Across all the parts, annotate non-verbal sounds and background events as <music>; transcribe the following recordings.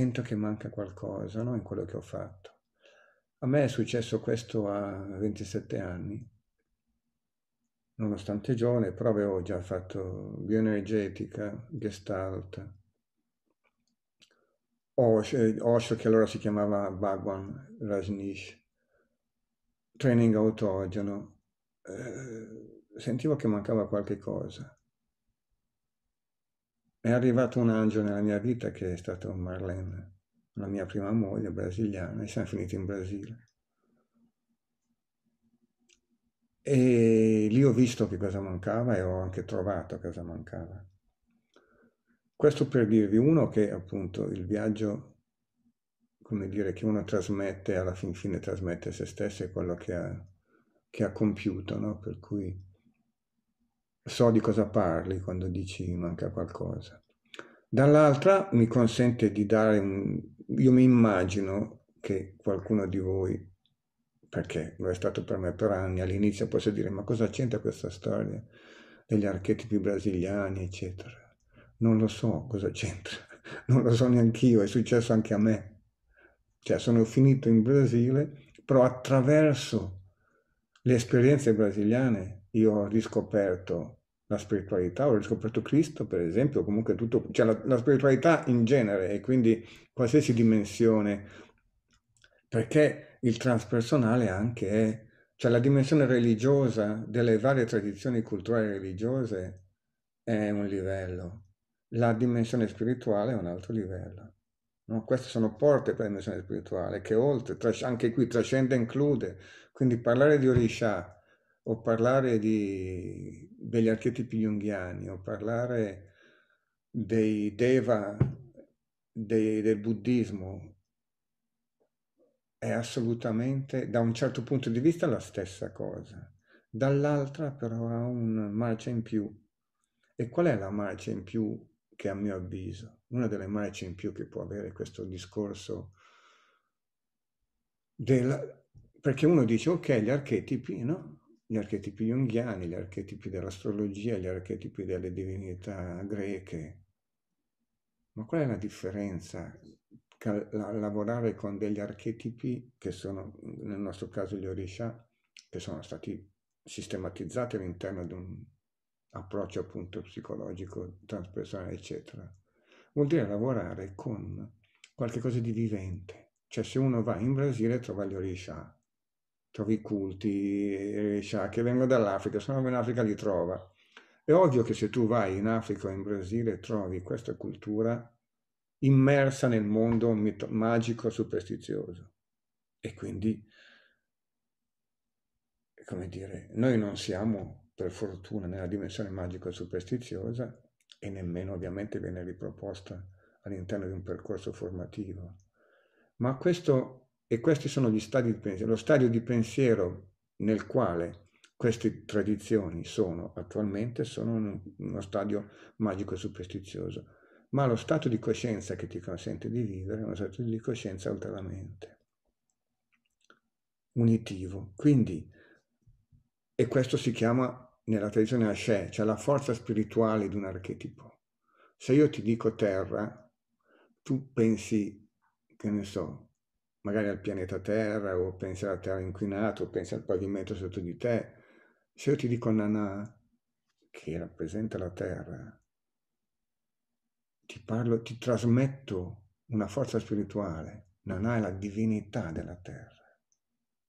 sento che manca qualcosa no? in quello che ho fatto. A me è successo questo a 27 anni, nonostante giovane, però avevo già fatto bioenergetica, gestalt, Osho, eh, Osho che allora si chiamava Bhagwan Rajneesh, training autogeno, eh, sentivo che mancava qualche cosa. È arrivato un angelo nella mia vita che è stato Marlene, la mia prima moglie brasiliana, e siamo finiti in Brasile. E lì ho visto che cosa mancava e ho anche trovato cosa mancava. Questo per dirvi uno che appunto il viaggio, come dire, che uno trasmette, alla fin fine trasmette se stesso e quello che ha, che ha compiuto, no? Per cui so di cosa parli quando dici manca qualcosa. Dall'altra mi consente di dare un... Io mi immagino che qualcuno di voi, perché lo è stato per me per anni, all'inizio possa dire ma cosa c'entra questa storia degli archetipi brasiliani, eccetera. Non lo so cosa c'entra, <laughs> non lo so neanche io, è successo anche a me. Cioè sono finito in Brasile, però attraverso le esperienze brasiliane io ho riscoperto la spiritualità, ho riscoperto Cristo, per esempio, comunque tutto, cioè la, la spiritualità in genere e quindi qualsiasi dimensione, perché il transpersonale anche è, cioè la dimensione religiosa delle varie tradizioni culturali religiose è un livello, la dimensione spirituale è un altro livello. No? Queste sono porte per la dimensione spirituale che oltre, anche qui, trascende e include. Quindi parlare di Orisha o parlare di, degli archetipi junghiani o parlare dei deva dei, del buddismo è assolutamente da un certo punto di vista la stessa cosa dall'altra però ha una marcia in più e qual è la marcia in più che a mio avviso una delle marce in più che può avere questo discorso del perché uno dice ok gli archetipi no gli archetipi junghiani, gli archetipi dell'astrologia, gli archetipi delle divinità greche. Ma qual è la differenza? lavorare con degli archetipi che sono, nel nostro caso gli Orisha, che sono stati sistematizzati all'interno di un approccio appunto psicologico, transpersonale, eccetera, vuol dire lavorare con qualcosa di vivente. Cioè se uno va in Brasile trova gli Orisha, trovi culti, scià, che vengono dall'Africa, se no in Africa li trova. È ovvio che se tu vai in Africa o in Brasile trovi questa cultura immersa nel mondo magico superstizioso. E quindi, come dire, noi non siamo, per fortuna, nella dimensione magico superstiziosa e nemmeno ovviamente viene riproposta all'interno di un percorso formativo. Ma questo e questi sono gli stadi di pensiero. Lo stadio di pensiero nel quale queste tradizioni sono attualmente sono uno stadio magico e superstizioso, ma lo stato di coscienza che ti consente di vivere è uno stato di coscienza altamente unitivo. Quindi, e questo si chiama nella tradizione Asce, cioè la forza spirituale di un archetipo. Se io ti dico terra, tu pensi, che ne so, magari al pianeta Terra o pensi alla Terra inquinata o pensi al pavimento sotto di te. Se io ti dico Nana, che rappresenta la Terra, ti parlo, ti trasmetto una forza spirituale. Nana è la divinità della Terra.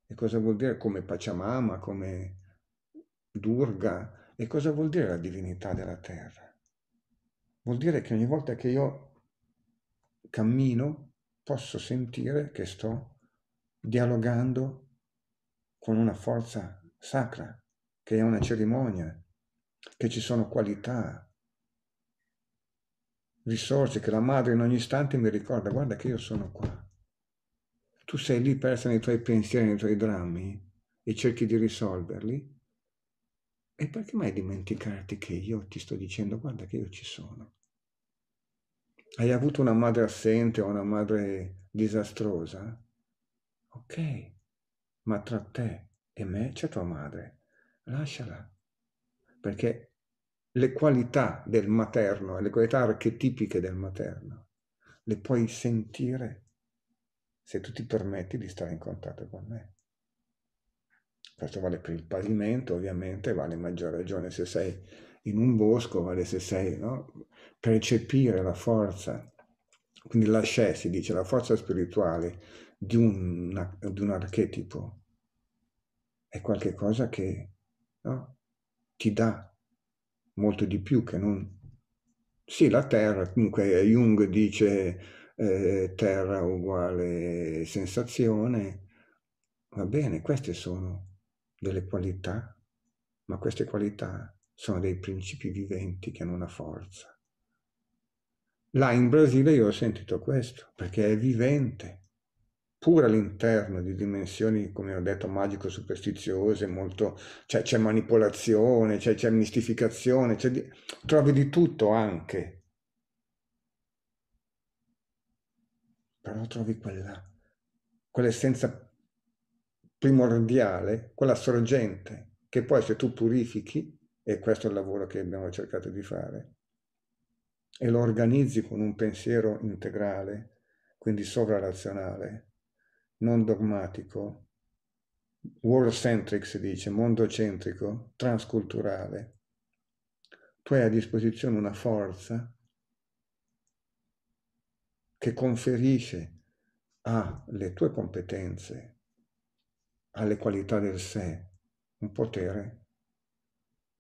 E cosa vuol dire come Pachamama, come Durga? E cosa vuol dire la divinità della Terra? Vuol dire che ogni volta che io cammino posso sentire che sto dialogando con una forza sacra, che è una cerimonia, che ci sono qualità, risorse, che la madre in ogni istante mi ricorda, guarda che io sono qua. Tu sei lì persa nei tuoi pensieri, nei tuoi drammi e cerchi di risolverli. E perché mai dimenticarti che io ti sto dicendo, guarda che io ci sono. Hai avuto una madre assente o una madre disastrosa? Ok, ma tra te e me c'è tua madre. Lasciala, perché le qualità del materno e le qualità archetipiche del materno le puoi sentire se tu ti permetti di stare in contatto con me. Questo vale per il pavimento, ovviamente, vale maggior ragione se sei in un bosco, vale se sei, no? percepire la forza, quindi l'ascè si dice, la forza spirituale di un, di un archetipo è qualcosa che no? ti dà molto di più che non... Sì, la terra, comunque Jung dice eh, terra uguale sensazione, va bene, queste sono delle qualità, ma queste qualità sono dei principi viventi che hanno una forza. Là in Brasile io ho sentito questo, perché è vivente, pur all'interno di dimensioni, come ho detto, magico-superstiziose, molto... Cioè c'è, manipolazione, c'è, mistificazione, di... trovi di tutto anche. Però trovi quella, quell'essenza primordiale, quella sorgente, che poi se tu purifichi e questo è il lavoro che abbiamo cercato di fare. E lo organizzi con un pensiero integrale, quindi sovrarazionale, non dogmatico, world-centric si dice, mondocentrico, transculturale. Tu hai a disposizione una forza che conferisce alle tue competenze, alle qualità del sé, un potere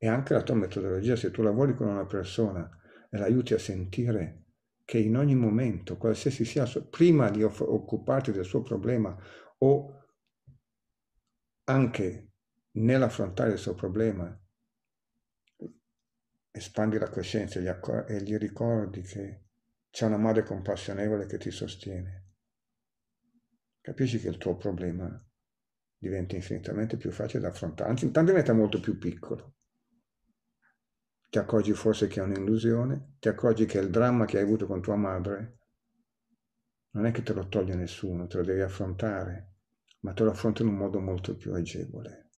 e anche la tua metodologia, se tu lavori con una persona e l'aiuti a sentire che in ogni momento, qualsiasi sia, prima di occuparti del suo problema o anche nell'affrontare il suo problema, espandi la coscienza e gli ricordi che c'è una madre compassionevole che ti sostiene. Capisci che il tuo problema diventa infinitamente più facile da affrontare, anzi intanto diventa molto più piccolo ti accorgi forse che è un'illusione, ti accorgi che il dramma che hai avuto con tua madre non è che te lo toglie nessuno, te lo devi affrontare, ma te lo affronta in un modo molto più agevole.